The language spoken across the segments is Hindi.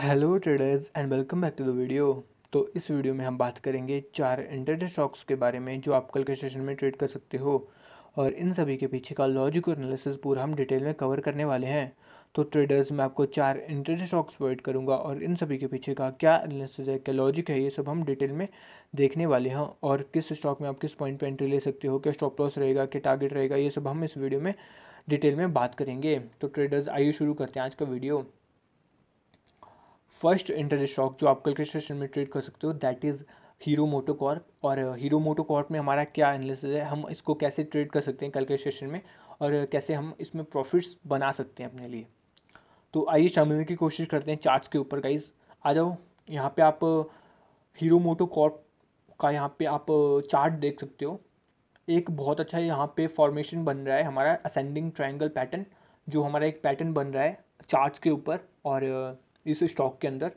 hello traders and welcome back to the video तो इस वीडियो में हम बात करेंगे चार इंटरडे स्टॉक्स के बारे में जो आप कल के सेशन में ट्रेड कर सकते हो और इन सभी के पीछे का लॉजिक और एनालिसिस पूरा हम डिटेल में कवर करने वाले हैं तो ट्रेडर्स मैं आपको चार इंटरडे स्टॉक्स प्रोवाइड करूंगा और इन सभी के पीछे का क्या एनालिसिस है क्या लॉजिक है ये सब हम डिटेल में देखने वाले हैं और किस स्टॉक में आप किस पॉइंट पर एंट्री ले सकते हो क्या स्टॉप लॉस रहेगा क्या टारगेट रहेगा ये सब हम इस वीडियो में डिटेल में बात करेंगे तो ट्रेडर्स आइए शुरू करते हैं आज का वीडियो फर्स्ट इंटरेस्ट स्टॉक जो आप कल के सेशन में ट्रेड कर सकते हो that is Hero Moto Corp और हीरो मोटो कॉर्प में हमारा क्या एनालिसिस है हम इसको कैसे ट्रेड कर सकते हैं कल के सेशन में और कैसे हम इसमें प्रॉफिट्स बना सकते हैं अपने लिए तो आइए समझने की कोशिश करते हैं चार्ट्स के ऊपर गाइज आ जाओ यहाँ पे आप हीरो मोटो कॉर्प का यहाँ पे आप चार्ट uh, देख सकते हो एक बहुत अच्छा यहाँ पे फॉर्मेशन बन रहा है हमारा असेंडिंग ट्रायंगल पैटर्न जो हमारा एक पैटर्न बन रहा है चार्ट्स के ऊपर और uh, इस स्टॉक के अंदर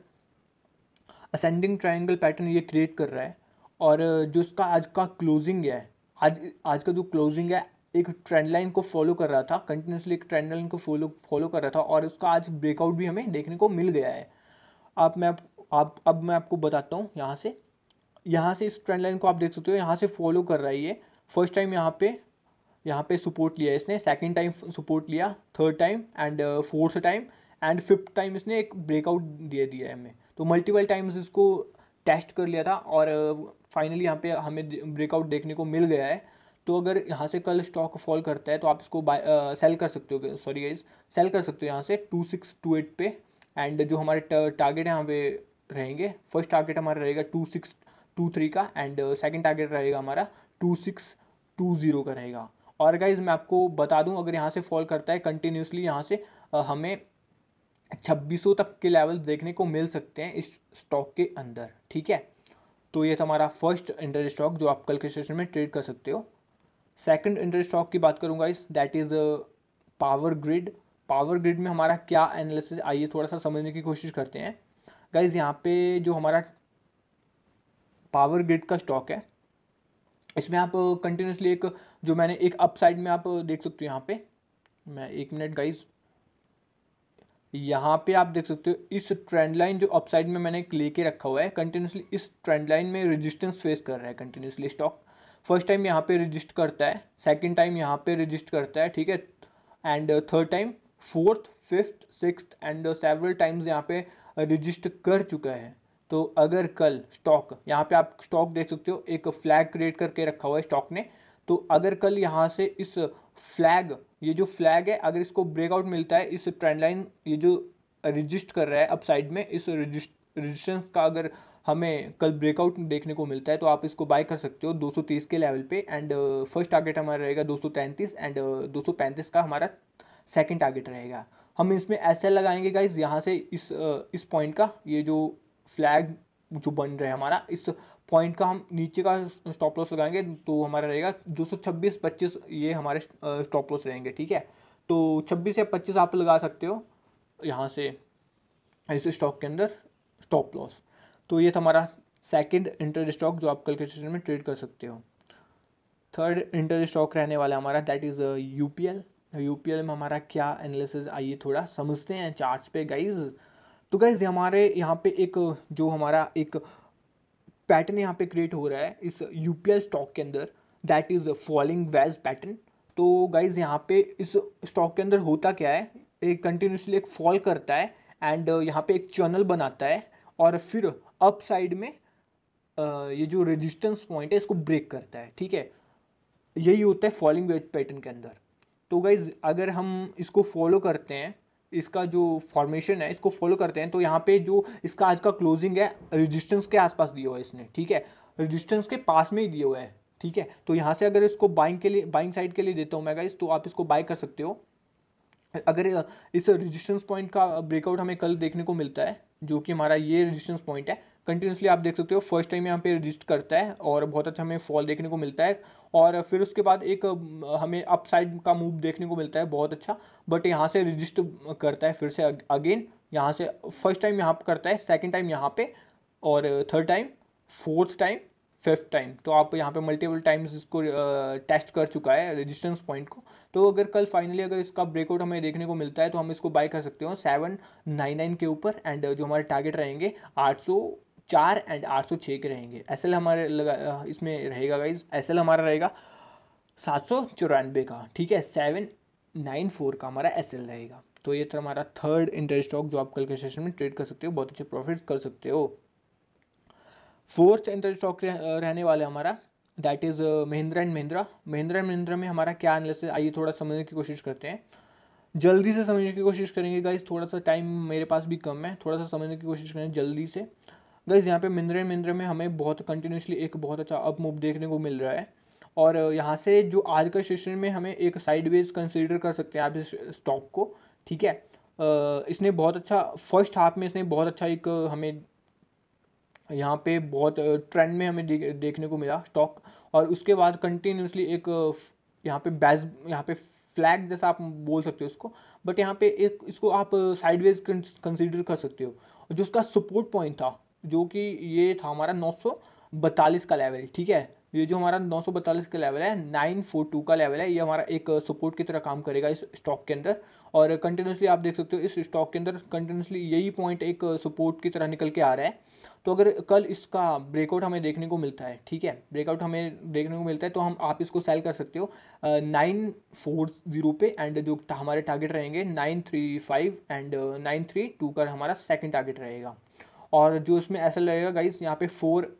असेंडिंग ट्रायंगल पैटर्न ये क्रिएट कर रहा है और जो इसका आज का क्लोजिंग है आज आज का जो क्लोजिंग है एक ट्रेंड लाइन को फॉलो कर रहा था कंटिन्यूसली एक ट्रेंड लाइन को फॉलो फॉलो कर रहा था और उसका आज ब्रेकआउट भी हमें देखने को मिल गया है आप मैं आप अब मैं आपको बताता हूँ यहाँ से यहाँ से इस ट्रेंड लाइन को आप देख सकते हो यहाँ से फॉलो कर रहा है ये फर्स्ट टाइम यहाँ पे यहाँ पे सपोर्ट लिया इसने सेकंड टाइम सपोर्ट लिया third time and fourth time and fifth time इसने एक ब्रेकआउट दे दिया है हमें तो मल्टीपल टाइम्स इसको टेस्ट कर लिया था और फाइनली uh, यहाँ पे हमें ब्रेकआउट देखने को मिल गया है तो अगर यहाँ से कल स्टॉक फॉल करता है तो आप इसको बाय सेल uh, कर सकते हो सॉरी गाइज सेल कर सकते हो यहाँ से टू सिक्स टू एट पे एंड जो हमारे टारगेट यहाँ पे रहेंगे फर्स्ट टारगेट हमारा रहेगा टू सिक्स टू थ्री का एंड सेकेंड टारगेट रहेगा हमारा टू सिक्स टू ज़ीरो का रहेगा और गाइज मैं आपको बता दूँ अगर यहाँ से फॉल करता है कंटिन्यूसली यहाँ से uh, हमें छब्बीसों तक के लेवल देखने को मिल सकते हैं इस स्टॉक के अंदर ठीक है तो ये था हमारा फर्स्ट इंटर स्टॉक जो आप कल के सेशन में ट्रेड कर सकते हो सेकंड इंटर स्टॉक की बात करूंगा इस that is power grid power grid में हमारा क्या एनालिसिस आइए थोड़ा सा समझने की कोशिश करते हैं गाइज यहाँ पे जो हमारा पावर ग्रिड का स्टॉक है इसमें आप कंटिन्यूसली uh, एक जो मैंने एक अपसाइड में आप uh, देख सकते हो यहाँ पे मैं एक मिनट गाइज यहाँ पे आप देख सकते हो इस ट्रेंड लाइन जो अपसाइड में मैंने लेके रखा हुआ है कंटिन्यूसली इस ट्रेंड लाइन में रजिस्टेंस फेस कर रहा है कंटिन्यूसली स्टॉक फर्स्ट टाइम यहाँ पे रजिस्ट करता है सेकंड टाइम यहाँ पे रजिस्ट करता है ठीक है and third time fourth fifth six and several times यहाँ पे रजिस्ट कर चुका है तो अगर कल स्टॉक यहाँ पे आप स्टॉक देख सकते हो एक फ्लैग क्रिएट करके रखा हुआ है स्टॉक ने तो अगर कल यहाँ से इस फ्लैग ये जो फ्लैग है अगर इसको ब्रेकआउट मिलता है इस ट्रेंड लाइन ये जो रजिस्ट कर रहा है अप साइड में इस रजिस्ट रजिस्टेंस का अगर हमें कल ब्रेकआउट देखने को मिलता है तो आप इसको बाय कर सकते हो 230 के लेवल पे एंड फर्स्ट टारगेट हमारा रहेगा 233 एंड 235 का हमारा सेकंड टारगेट रहेगा हम इसमें एस एल लगाएंगे गाइज यहाँ से इस uh, इस पॉइंट का ये जो फ्लैग जो बन रहा है हमारा इस पॉइंट का हम नीचे का स्टॉप लॉस लगाएंगे तो हमारा रहेगा दो सौ छब्बीस पच्चीस ये हमारे स्टॉप लॉस रहेंगे ठीक है तो छब्बीस या पच्चीस आप लगा सकते हो यहाँ से इस स्टॉक के अंदर स्टॉप लॉस तो ये था हमारा सेकेंड इंटर स्टॉक जो आप कल के सेशन में ट्रेड कर सकते हो थर्ड इंटर स्टॉक रहने वाला हमारा that is U P L U P L में हमारा क्या एनालिसिस आइए थोड़ा समझते हैं चार्ट्स पे गाइज तो गाइज हमारे यहाँ पे एक जो हमारा एक पैटर्न यहाँ पे क्रिएट हो रहा है इस यू स्टॉक के अंदर that is falling wedge pattern तो गाइज यहाँ पे इस स्टॉक के अंदर होता क्या है एक कंटिन्यूसली एक फॉल करता है एंड uh, यहाँ पे एक चैनल बनाता है और फिर अप साइड में uh, ये जो रेजिस्टेंस पॉइंट है इसको ब्रेक करता है ठीक है यही होता है फॉलिंग वेज पैटर्न के अंदर तो गाइज अगर हम इसको फॉलो करते हैं इसका जो फॉर्मेशन है इसको फॉलो करते हैं तो यहाँ पे जो इसका आज का क्लोजिंग है रेजिस्टेंस के आसपास दिया हुआ है इसने ठीक है रेजिस्टेंस के पास में ही दिया हुआ है ठीक है तो यहाँ से अगर इसको बाइंग के लिए बाइंग साइड के लिए देता हूँ मैं गाइस तो आप इसको बाय कर सकते हो अगर इस रजिस्टेंस पॉइंट का ब्रेकआउट हमें कल देखने को मिलता है जो कि हमारा ये रजिस्टेंस पॉइंट है कंटिन्यूसली आप देख सकते हो फर्स्ट टाइम यहाँ पे रजिस्ट करता है और बहुत अच्छा हमें फॉल देखने को मिलता है और फिर उसके बाद एक हमें अप साइड का मूव देखने को मिलता है बहुत अच्छा बट यहाँ से रजिस्ट करता है फिर से अगेन यहाँ से फर्स्ट टाइम यहाँ पर करता है सेकेंड टाइम यहाँ पे और third time fourth time fifth time तो आप यहाँ पे मल्टीपल टाइम्स इसको टेस्ट कर चुका है रेजिस्टेंस पॉइंट को तो अगर कल फाइनली अगर इसका ब्रेकआउट हमें देखने को मिलता है तो हम इसको बाय कर सकते हो सेवन नाइन नाइन के ऊपर एंड जो हमारे टारगेट रहेंगे आठ सौ चार एंड आठ सौ छः के रहेंगे एस एल हमारे लगा इसमें रहेगा गाइज एस एल हमारा रहेगा सात सौ चौरानवे का ठीक है सेवन नाइन फोर का हमारा एस एल रहेगा तो ये था तो हमारा थर्ड इंटर स्टॉक जो आप कल के सेशन में ट्रेड कर सकते हो बहुत अच्छे प्रॉफिट कर सकते हो फोर्थ इंटर स्टॉक रहने वाला हमारा that is Mahindra and Mahindra Mahindra and Mahindra में हमारा क्या एनालिसिस आइए थोड़ा समझने की कोशिश करते हैं जल्दी से समझने की कोशिश करेंगे गाइज थोड़ा सा टाइम मेरे पास भी कम है थोड़ा सा समझने की कोशिश करें जल्दी से गाइज़ यहाँ पे मिंद्रे मिंद्रे में हमें बहुत कंटिन्यूसली एक बहुत अच्छा अप मूव देखने को मिल रहा है और यहाँ से जो आज का सेशन में हमें एक साइडवेज कंसिडर कर सकते हैं आप इस स्टॉक को ठीक है इसने बहुत अच्छा फर्स्ट हाफ में इसने बहुत अच्छा एक हमें यहाँ पे बहुत ट्रेंड में हमें देखने को मिला स्टॉक और उसके बाद कंटिन्यूसली एक यहाँ पे बैज यहाँ पे फ्लैग जैसा आप बोल सकते हो उसको बट यहाँ पे एक इसको आप साइडवेज कंसिडर कर सकते हो जो उसका सपोर्ट पॉइंट था जो कि ये था हमारा नौ का लेवल ठीक है ये जो हमारा नौ का लेवल है 942 का लेवल है ये हमारा एक सपोर्ट की तरह काम करेगा इस स्टॉक के अंदर और कंटिन्यूसली आप देख सकते हो इस स्टॉक के अंदर कंटिन्यूसली यही पॉइंट एक सपोर्ट की तरह निकल के आ रहा है तो अगर कल इसका ब्रेकआउट हमें देखने को मिलता है ठीक है ब्रेकआउट हमें देखने को मिलता है तो हम आप इसको सेल कर सकते हो नाइन फोर जीरो पे एंड जो हमारे टारगेट रहेंगे nine three five and nine three two का हमारा सेकेंड टारगेट रहेगा और जो इसमें ऐसा लगेगा गाइज यहाँ पे फोर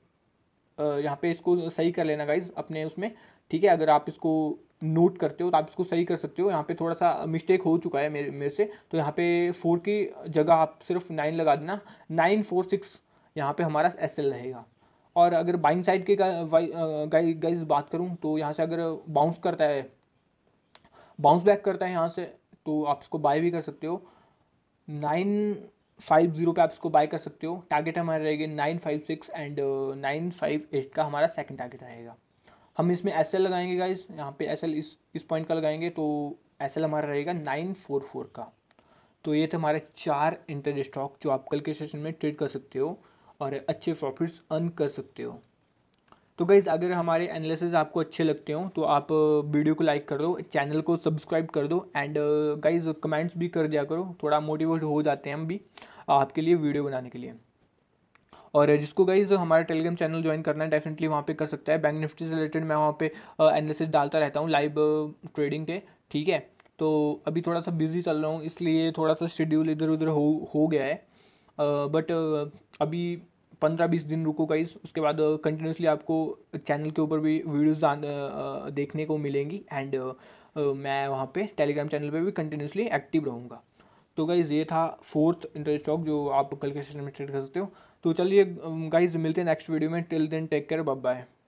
यहाँ पे इसको सही कर लेना गाइज अपने उसमें ठीक है अगर आप इसको नोट करते हो तो आप इसको सही कर सकते हो यहाँ पे थोड़ा सा मिस्टेक हो चुका है मेरे मेरे से तो यहाँ पे फोर की जगह आप सिर्फ नाइन लगा देना नाइन फोर सिक्स यहाँ पे हमारा एस एल रहेगा और अगर बाइंग साइड की गाइज बात करूँ तो यहाँ से अगर बाउंस करता है बाउंस बैक करता है यहाँ से तो आप इसको बाय भी कर सकते हो नाइन फाइव जीरो पे आप इसको बाय कर सकते हो टारगेट हमारा रहेगा nine five six and nine five eight का हमारा सेकंड टारगेट रहेगा हम इसमें एस एल लगाएंगे गाइस यहाँ पे एस एल इस इस पॉइंट का लगाएंगे तो एस एल हमारा रहेगा नाइन फोर फोर का तो ये थे हमारे चार इंटर स्टॉक जो आप कल के सेशन में ट्रेड कर सकते हो और अच्छे प्रॉफिट्स अर्न कर सकते हो तो गाइज़ अगर हमारे एनालिसिस आपको अच्छे लगते हो तो आप वीडियो को लाइक कर दो चैनल को सब्सक्राइब कर दो एंड गाइज़ कमेंट्स भी कर दिया करो थोड़ा मोटिवेट हो जाते हैं हम भी आपके लिए वीडियो बनाने के लिए और जिसको गाइज हमारा टेलीग्राम चैनल ज्वाइन करना है डेफिनेटली वहाँ पे कर सकता है बैंक निफ्टी से रिलेटेड मैं वहाँ पे एनालिसिस डालता रहता हूँ लाइव ट्रेडिंग के ठीक है तो अभी थोड़ा सा बिजी चल रहा हूँ इसलिए थोड़ा सा शेड्यूल इधर उधर हो हो गया है बट अभी पंद्रह बीस दिन रुको गाइस उसके बाद कंटिन्यूसली uh, आपको चैनल के ऊपर भी वीडियोज uh, uh, देखने को मिलेंगी एंड मैं वहाँ पे टेलीग्राम चैनल पे भी कंटिन्यूसली एक्टिव रहूँगा तो गाइज ये था फोर्थ इंटरेस्ट स्टॉक जो आप कल के सेशन में ट्रेड कर सकते हो तो चलिए गाइज um, मिलते हैं नेक्स्ट वीडियो में till then take care bye bye